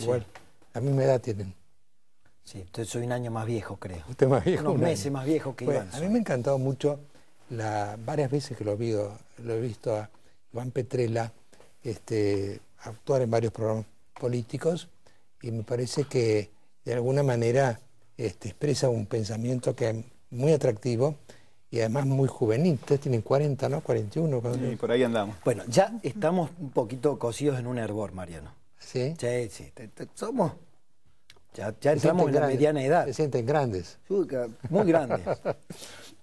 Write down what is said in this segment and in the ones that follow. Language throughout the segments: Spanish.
Igual, a mí me edad tienen. Sí, entonces soy un año más viejo, creo. Usted más Unos un meses más viejo que Iván. A mí me ha encantado mucho, la, varias veces que lo, lo he visto a Iván Petrella este, actuar en varios programas políticos y me parece que de alguna manera este, expresa un pensamiento que es muy atractivo y además muy juvenil. Ustedes tienen 40, ¿no? 41. Sí, por ahí andamos. Bueno, ya estamos un poquito Cocidos en un hervor, Mariano. ¿Sí? Sí, Somos. Ya, ya en la mediana edad. Se sienten grandes. Muy grandes.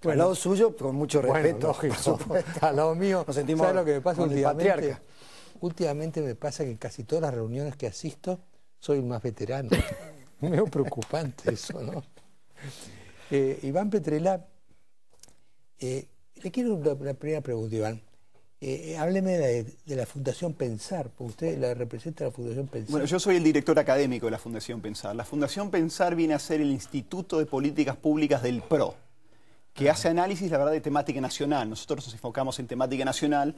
al lado suyo, con mucho respeto. Al lado mío, lo que me pasa últimamente? Patriarca. Últimamente me pasa que casi todas las reuniones que asisto soy el más veterano. veo preocupante eso, ¿no? Eh, Iván Petrela, eh, le quiero una la primera pregunta, Iván. Eh, eh, hábleme de la, Fundación Pensar, porque usted la representa la Fundación Pensar. Bueno, yo soy el director académico de la Fundación Pensar. La Fundación Pensar viene a ser el Instituto de Políticas Públicas del PRO, que ah. hace análisis, la verdad, de temática nacional. Nosotros nos enfocamos en temática nacional,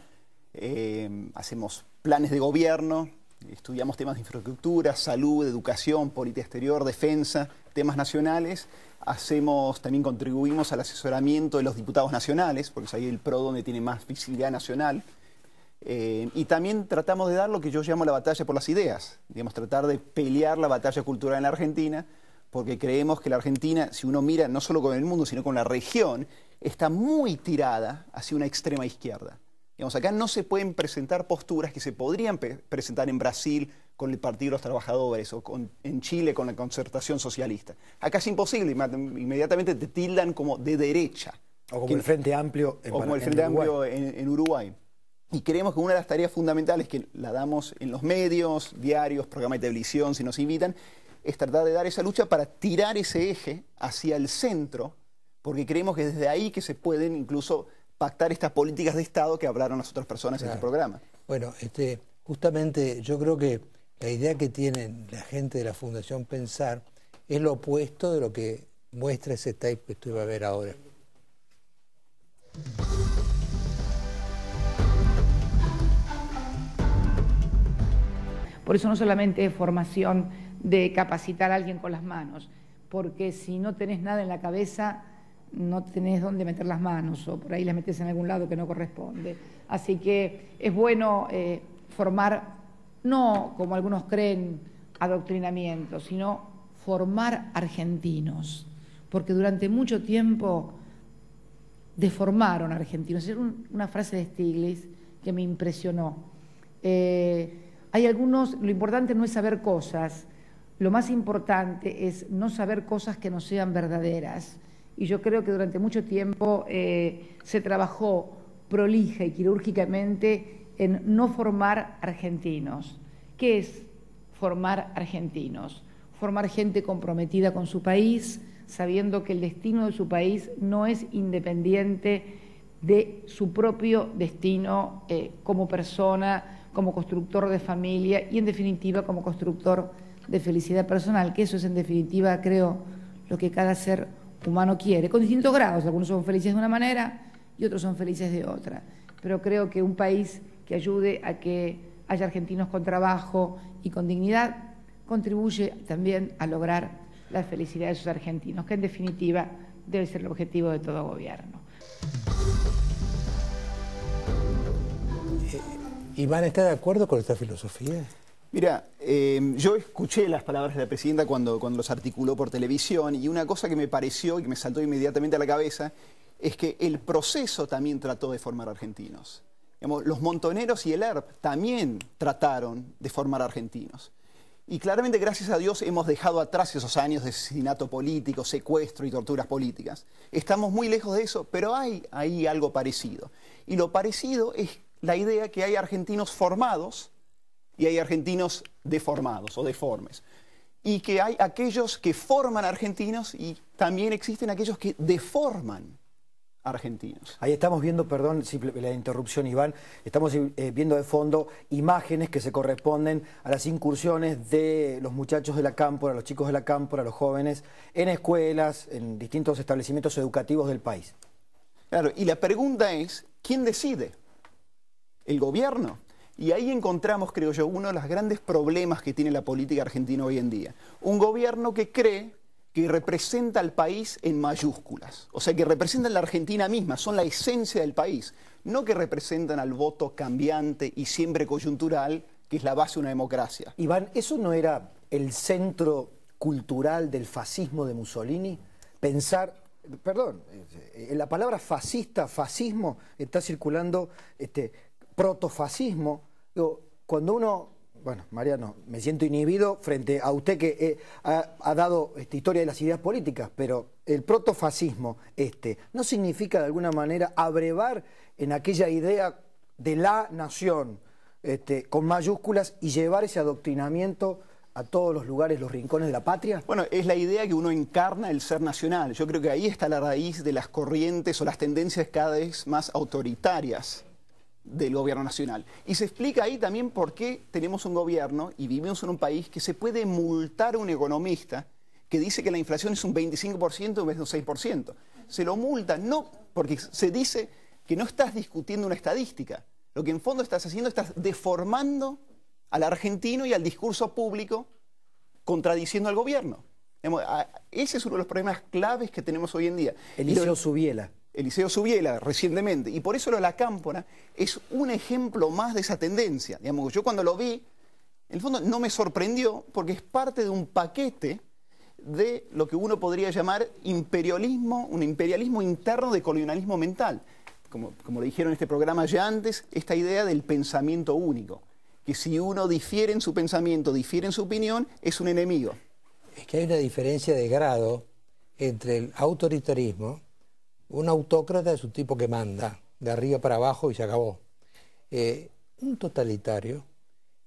eh, hacemos planes de gobierno, estudiamos temas de infraestructura, salud, educación, política exterior, defensa, temas nacionales hacemos, también contribuimos al asesoramiento de los diputados nacionales, porque es ahí el PRO donde tiene más visibilidad nacional. Eh, y también tratamos de dar lo que yo llamo la batalla por las ideas, digamos, tratar de pelear la batalla cultural en la Argentina, porque creemos que la Argentina, si uno mira no solo con el mundo, sino con la región, está muy tirada hacia una extrema izquierda. Digamos, acá no se pueden presentar posturas que se podrían presentar en Brasil, con el Partido de los Trabajadores o con, en Chile con la concertación socialista. Acá es imposible, inmediatamente te tildan como de derecha. O como el Frente Amplio en, como el Frente Amplio Uruguay. En, Uruguay. Y creemos que una de las tareas fundamentales que la damos en los medios, diarios, programas de televisión, si nos invitan, es tratar de dar esa lucha para tirar ese eje hacia el centro, porque creemos que desde ahí que se pueden incluso pactar estas políticas de Estado que hablaron las otras personas en el este programa. Bueno, este, justamente yo creo que la idea que tiene la gente de la Fundación Pensar es lo opuesto de lo que muestra ese tape que tú va a ver ahora. Por eso no solamente es formación de capacitar a alguien con las manos, porque si no tenés nada en la cabeza, no tenés dónde meter las manos o por ahí las metes en algún lado que no corresponde. Así que es bueno eh, formar no como algunos creen adoctrinamiento, sino formar argentinos, porque durante mucho tiempo deformaron argentinos. Es una frase de Stiglitz que me impresionó. Eh, hay algunos, lo importante no es saber cosas, lo más importante es no saber cosas que no sean verdaderas. Y yo creo que durante mucho tiempo eh, se trabajó prolija y quirúrgicamente en no formar argentinos. ¿Qué es formar argentinos? Formar gente comprometida con su país, sabiendo que el destino de su país no es independiente de su propio destino eh, como persona, como constructor de familia y en definitiva como constructor de felicidad personal, que eso es en definitiva, creo, lo que cada ser humano quiere, con distintos grados. Algunos son felices de una manera y otros son felices de otra. Pero creo que un país que ayude a que haya argentinos con trabajo y con dignidad, contribuye también a lograr la felicidad de sus argentinos, que en definitiva debe ser el objetivo de todo gobierno. Eh, Iván, ¿está de acuerdo con esta filosofía? Mira, em, yo escuché las palabras de la presidenta cuando, cuando los articuló por televisión y una cosa que me pareció y que me saltó inmediatamente a la cabeza es que el proceso también trató de formar argentinos los montoneros y el ERP también trataron de formar argentinos. Y claramente, gracias a Dios, hemos dejado atrás esos años de asesinato político, secuestro y torturas políticas. Estamos muy lejos de eso, pero hay ahí algo parecido. Y lo parecido es la idea que hay argentinos formados y hay argentinos deformados o deformes. Y que hay aquellos que forman argentinos y también existen aquellos que deforman argentinos. Ahí estamos viendo, perdón, la interrupción Iván, estamos eh, viendo de fondo imágenes que se corresponden a las incursiones de los muchachos de la cámpora, los chicos de la cámpora, los jóvenes, en escuelas, en distintos establecimientos educativos del país. Claro, y la pregunta es, ¿quién decide? ¿El gobierno? Y ahí encontramos, creo yo, uno de los grandes problemas que tiene la política argentina hoy en día. Un gobierno que cree que representa al país en mayúsculas, o sea, que representan la Argentina misma, son la esencia del país, no que representan al voto cambiante y siempre coyuntural, que es la base de una democracia. Iván, ¿eso no era el centro cultural del fascismo de Mussolini? Pensar, perdón, eh, la palabra fascista, fascismo, está circulando este, protofascismo. cuando uno bueno, Mariano, me siento inhibido frente a usted que eh, ha, dado esta historia de las ideas políticas, pero el protofascismo este, ¿no significa de alguna manera abrevar en aquella idea de la nación este, con mayúsculas y llevar ese adoctrinamiento a todos los lugares, los rincones de la patria? Bueno, es la idea que uno encarna el ser nacional. Yo creo que ahí está la raíz de las corrientes o las tendencias cada vez más autoritarias del gobierno nacional. Y se explica ahí también por qué tenemos un gobierno y vivimos en un país que se puede multar a un economista que dice que la inflación es un 25% en vez de un 6%. Se lo multa no, porque se dice que no estás discutiendo una estadística. Lo que en fondo estás haciendo, estás deformando al argentino y al discurso público contradiciendo al gobierno. Ese es uno de los problemas claves que tenemos hoy en día. Eliseo Subiela. Eliseo Subiela recientemente. Y por eso lo de la cámpora es un ejemplo más de esa tendencia. yo cuando lo vi, en el fondo no me sorprendió porque es parte de un paquete de lo que uno podría llamar imperialismo, un imperialismo interno de colonialismo mental. Como, como le dijeron en este programa ya antes, esta idea del pensamiento único, que si uno difiere en su pensamiento, difiere en su opinión, es un enemigo. Es que hay una diferencia de grado entre el autoritarismo, un autócrata es un tipo que manda de arriba para abajo y se acabó. Eh, un totalitario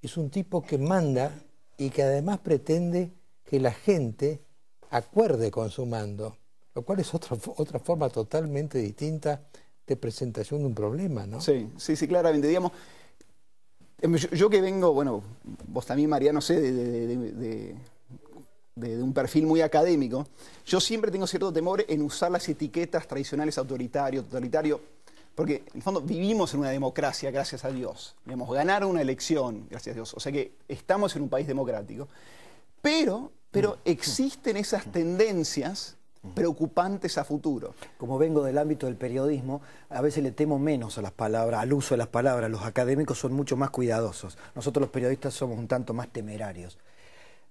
es un tipo que manda y que además pretende que la gente acuerde con su mando, lo cual es otra, otra forma totalmente distinta de presentación de un problema, ¿no? Sí, sí, sí, claramente. Digamos, em, yo, que vengo, bueno, vos también, María, no sé, de de, un perfil muy académico, yo siempre tengo cierto temor en usar las etiquetas tradicionales autoritario, totalitario, porque en el fondo vivimos en una democracia, gracias a Dios. hemos ganar una elección, gracias a Dios. O sea que estamos en un país democrático. Pero, pero mm. existen esas mm. tendencias mm. preocupantes a futuro. Como vengo del ámbito del periodismo, a veces le temo menos a las palabras, al uso de las palabras. Los académicos son mucho más cuidadosos. Nosotros los periodistas somos un tanto más temerarios.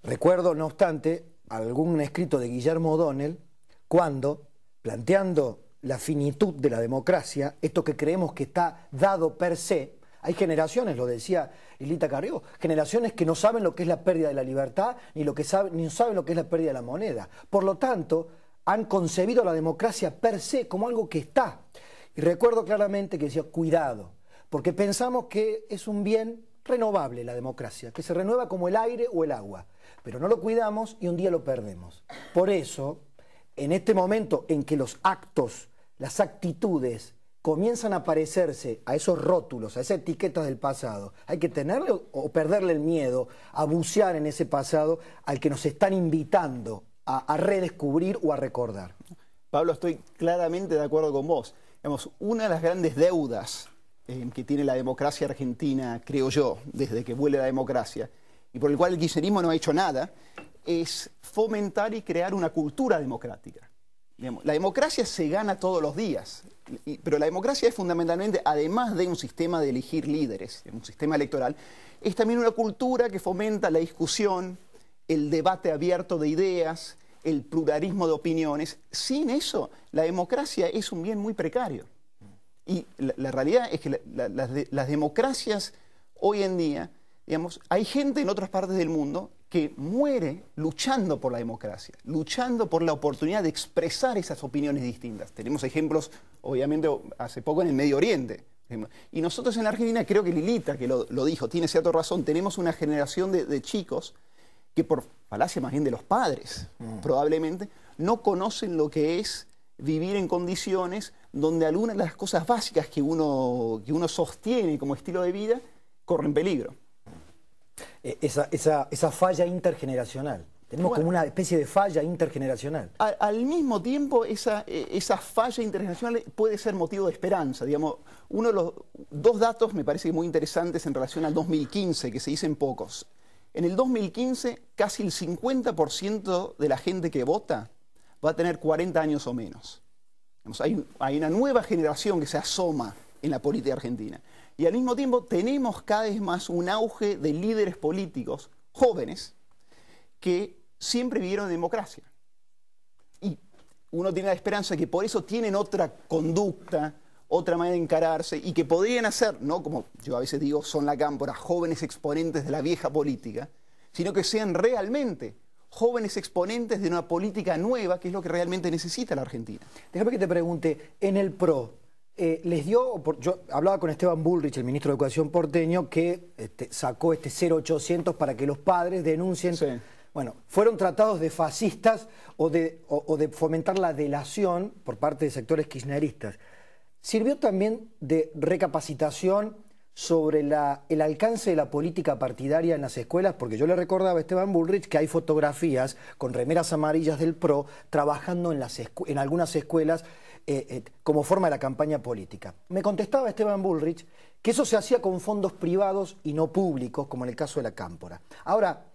Recuerdo, no obstante, algún escrito de Guillermo O'Donnell cuando, planteando la finitud de la democracia, esto que creemos que está dado per se, hay generaciones, lo decía elita Carrió, generaciones que no saben lo que es la pérdida de la libertad ni, lo que saben, ni saben lo que es la pérdida de la moneda. Por lo tanto, han concebido la democracia per se como algo que está. Y recuerdo claramente que decía, cuidado, porque pensamos que es un bien renovable la democracia, que se renueva como el aire o el agua, pero no lo cuidamos y un día lo perdemos. Por eso, en este momento en que los actos, las actitudes comienzan a parecerse a esos rótulos, a esas etiquetas del pasado, hay que tenerle o perderle el miedo a bucear en ese pasado al que nos están invitando a, redescubrir o a recordar. Pablo, estoy claramente de acuerdo con vos. una de las grandes deudas que tiene la democracia argentina, creo yo, desde que vuelve la democracia, y por el cual el kirchnerismo no ha hecho nada, es fomentar y crear una cultura democrática. la democracia se gana todos los días, pero la democracia es fundamentalmente, además de un sistema de elegir líderes, un sistema electoral, es también una cultura que fomenta la discusión, el debate abierto de ideas, el pluralismo de opiniones. Sin eso, la democracia es un bien muy precario. Y la, realidad es que las democracias hoy en día, digamos, hay gente en otras partes del mundo que muere luchando por la democracia, luchando por la oportunidad de expresar esas opiniones distintas. Tenemos ejemplos, obviamente, hace poco en el Medio Oriente. Y nosotros en la Argentina, creo que Lilita, que lo, dijo, tiene cierta razón, tenemos una generación de, chicos que por falacia más bien de los padres, mm. probablemente, no conocen lo que es vivir en condiciones donde algunas de las cosas básicas que uno, que uno sostiene como estilo de vida corren peligro. E, esa, falla intergeneracional. Tenemos como una especie de falla intergeneracional. Al, mismo tiempo, e, esa, falla intergeneracional puede ser motivo de esperanza. Digamos, uno de los dos datos me parece muy interesantes en relación al 2015, que se dicen pocos. En el 2015, casi el 50% de la gente que vota va a tener 40 años o menos. Hay, una nueva generación que se asoma en la política argentina. Y al mismo tiempo tenemos cada vez más un auge de líderes políticos jóvenes que siempre vivieron en democracia. Y uno tiene la esperanza de que por eso tienen otra conducta, otra manera de encararse y que podrían hacer, no como yo a veces digo, son la cámpora, jóvenes exponentes de la vieja política, sino que sean realmente jóvenes exponentes de una política nueva, que es lo que realmente necesita la Argentina. Déjame que te pregunte, en el PRO, eh, les dio, yo hablaba con Esteban Bullrich, el ministro de Educación porteño, que este, sacó este 0800 para que los padres denuncien. Bueno, fueron tratados de fascistas o de, o de fomentar la delación por parte de sectores kirchneristas. ¿Sirvió también de recapacitación sobre el alcance de la política partidaria en las escuelas, porque yo le recordaba a Esteban Bullrich que hay fotografías con remeras amarillas del PRO trabajando en, algunas escuelas eh, eh, como forma de la campaña política. Me contestaba Esteban Bullrich que eso se hacía con fondos privados y no públicos, como en el caso de la Cámpora. Ahora,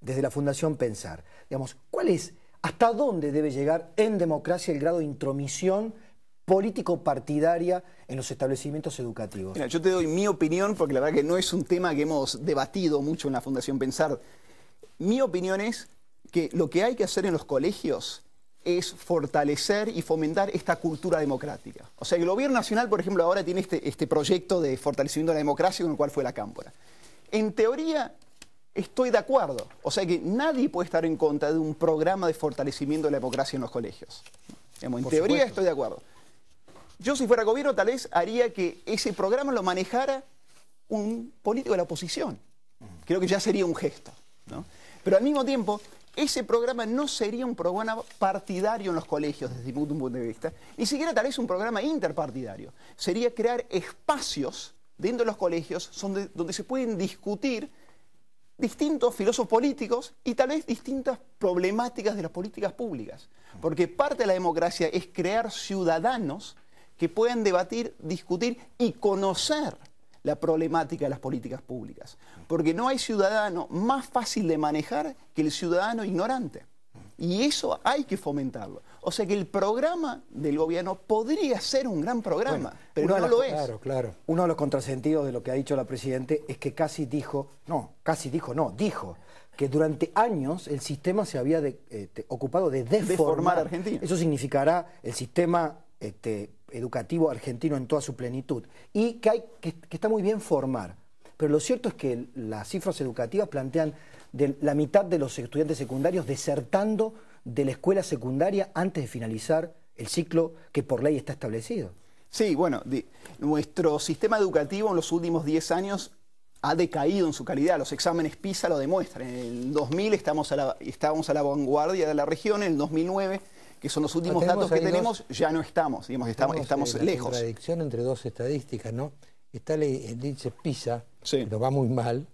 desde la Fundación Pensar, digamos, ¿cuál es, hasta dónde debe llegar en democracia el grado de intromisión político-partidaria en los establecimientos educativos. yo te doy mi opinión porque la verdad que no es un tema que hemos debatido mucho en la Fundación Pensar. Mi opinión es que lo que hay que hacer en los colegios es fortalecer y fomentar esta cultura democrática. O sea, el gobierno nacional, por ejemplo, ahora tiene este, este proyecto de fortalecimiento de la democracia con el cual fue la Cámpora. En teoría, estoy de acuerdo. O sea que nadie puede estar en contra de un programa de fortalecimiento de la democracia en los colegios. en teoría estoy de acuerdo. Yo si fuera gobierno tal vez haría que ese programa lo manejara un político de la oposición. Creo que ya sería un gesto. ¿no? Pero al mismo tiempo, ese programa no sería un programa partidario en los colegios desde mi punto de vista, ni siquiera tal vez un programa interpartidario. Sería crear espacios dentro de los colegios donde, donde se pueden discutir distintos filósofos políticos y tal vez distintas problemáticas de las políticas públicas. Porque parte de la democracia es crear ciudadanos que puedan debatir, discutir y conocer la problemática de las políticas públicas. Porque no hay ciudadano más fácil de manejar que el ciudadano ignorante. Y eso hay que fomentarlo. O sea que el programa del gobierno podría ser un gran programa, pero no lo es. Claro, Uno de los contrasentidos de lo que ha dicho la Presidenta es que casi dijo, no, casi dijo, no, dijo que durante años el sistema se había este, ocupado de deformar. Argentina. Eso significará el sistema este, educativo argentino en toda su plenitud y que, que, está muy bien formar. Pero lo cierto es que las cifras educativas plantean de la mitad de los estudiantes secundarios desertando de la escuela secundaria antes de finalizar el ciclo que por ley está establecido. Sí, bueno, nuestro sistema educativo en los últimos 10 años ha decaído en su calidad. Los exámenes PISA lo demuestran. En el 2000 estamos estábamos a la vanguardia de la región, en el 2009 que son los últimos ah, datos que tenemos, ya no estamos, digamos, estamos, estamos la lejos. contradicción entre dos estadísticas, ¿no? Está el eh, índice PISA, nos va muy mal,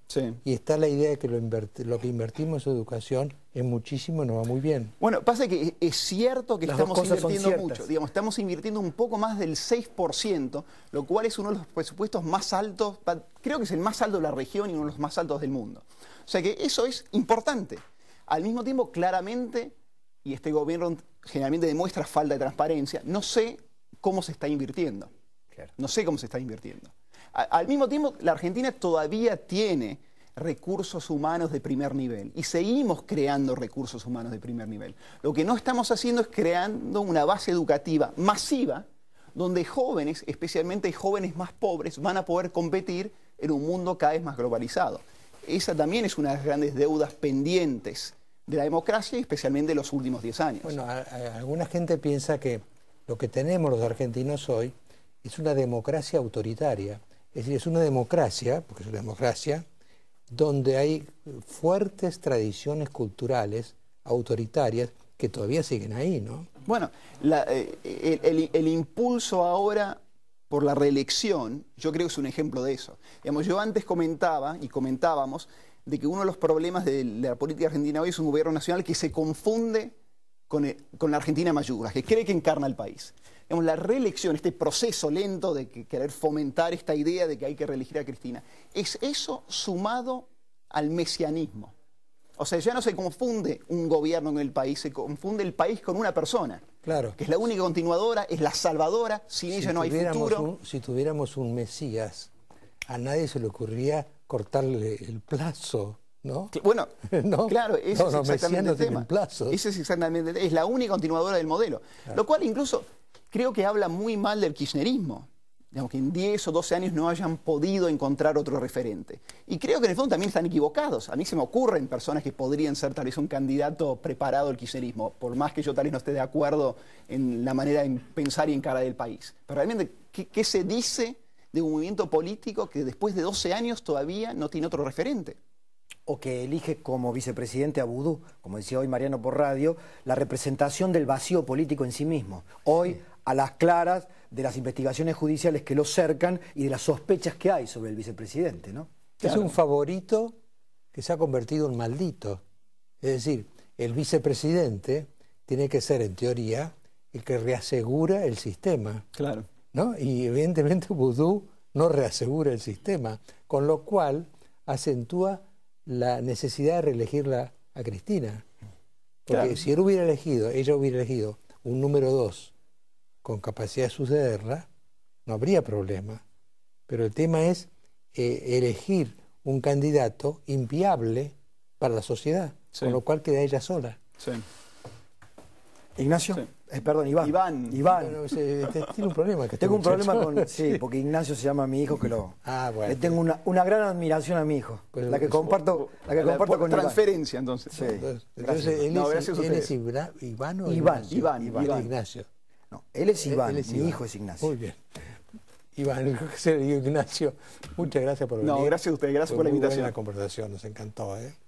y está la idea de que lo, que invertimos en educación es muchísimo, no va muy bien. Bueno, pasa que es cierto que estamos invirtiendo mucho, digamos, estamos invirtiendo un poco más del 6%, lo cual es uno de los presupuestos más altos, creo que es el más alto de la región y uno de los más altos del mundo. O sea que eso es importante. Al mismo tiempo, claramente y este gobierno generalmente demuestra falta de transparencia, no sé cómo se está invirtiendo. No sé cómo se está invirtiendo. al mismo tiempo, la Argentina todavía tiene recursos humanos de primer nivel y seguimos creando recursos humanos de primer nivel. Lo que no estamos haciendo es creando una base educativa masiva donde jóvenes, especialmente jóvenes más pobres, van a poder competir en un mundo cada vez más globalizado. Esa también es una de las grandes deudas pendientes de la democracia y especialmente de los últimos 10 años. Bueno, alguna gente piensa que lo que tenemos los argentinos hoy es una democracia autoritaria. Es decir, es una democracia, porque es una democracia, donde hay fuertes tradiciones culturales autoritarias que todavía siguen ahí, ¿no? Bueno, eh, el, impulso ahora por la reelección, yo creo que es un ejemplo de eso. Digamos, yo antes comentaba y comentábamos de que uno de los problemas de, la política argentina hoy es un gobierno nacional que se confunde con, eh, la Argentina mayúscula, que cree que encarna el país. la reelección, este proceso lento de querer fomentar esta idea de que hay que reelegir a Cristina, es eso sumado al mesianismo. O sea, ya no se confunde un gobierno con el país, se confunde el país con una persona. Claro. Que es la única continuadora, es la salvadora, sin ella no hay futuro. si tuviéramos un Mesías, a nadie se le ocurría cortarle el plazo, ¿no? Bueno, claro, ese es exactamente el tema. Plazo. Ese es exactamente es la única continuadora del modelo, lo cual incluso creo que habla muy mal del kirchnerismo. Digamos que en 10 o 12 años no hayan podido encontrar otro referente. Y creo que en el fondo también están equivocados. A mí se me ocurren personas que podrían ser tal vez un candidato preparado al kirchnerismo, por más que yo tal vez no esté de acuerdo en la manera de pensar y cara del país. Pero realmente, qué se dice de un movimiento político que después de 12 años todavía no tiene otro referente. O que elige como vicepresidente a Vudú, como decía hoy Mariano por radio, la representación del vacío político en sí mismo. Hoy, a las claras de las investigaciones judiciales que lo cercan y de las sospechas que hay sobre el vicepresidente, ¿no? Es un favorito que se ha convertido en maldito. Es decir, el vicepresidente tiene que ser, en teoría, el que reasegura el sistema. Claro. ¿no? Y evidentemente Boudou no reasegura el sistema, con lo cual acentúa la necesidad de reelegirla a Cristina. Porque si él hubiera elegido, ella hubiera elegido un número dos con capacidad de sucederla, no habría problema. Pero el tema es eh, elegir un candidato inviable para la sociedad, con lo cual queda ella sola. Sí. Ignacio. Eh, perdón, Iván. Iván. Iván. No, este, tiene un problema. Que tengo un problema con. Sí, porque Ignacio se llama mi hijo que lo. Ah, bueno. Le tengo una, una gran admiración a mi hijo. Pues, la que pues, comparto, pues, la que comparto por, con Transferencia, entonces. Sí. Entonces, gracias. él, no, es, él es Iván, o Iván. Ignacio? Iván, Iván. Iván. Ignacio. No, él es Iván, mi hijo es Ignacio. Muy bien. Iván, Ignacio, muchas gracias por venir. No, gracias a usted, gracias por la invitación. Buena la conversación, nos encantó, ¿eh?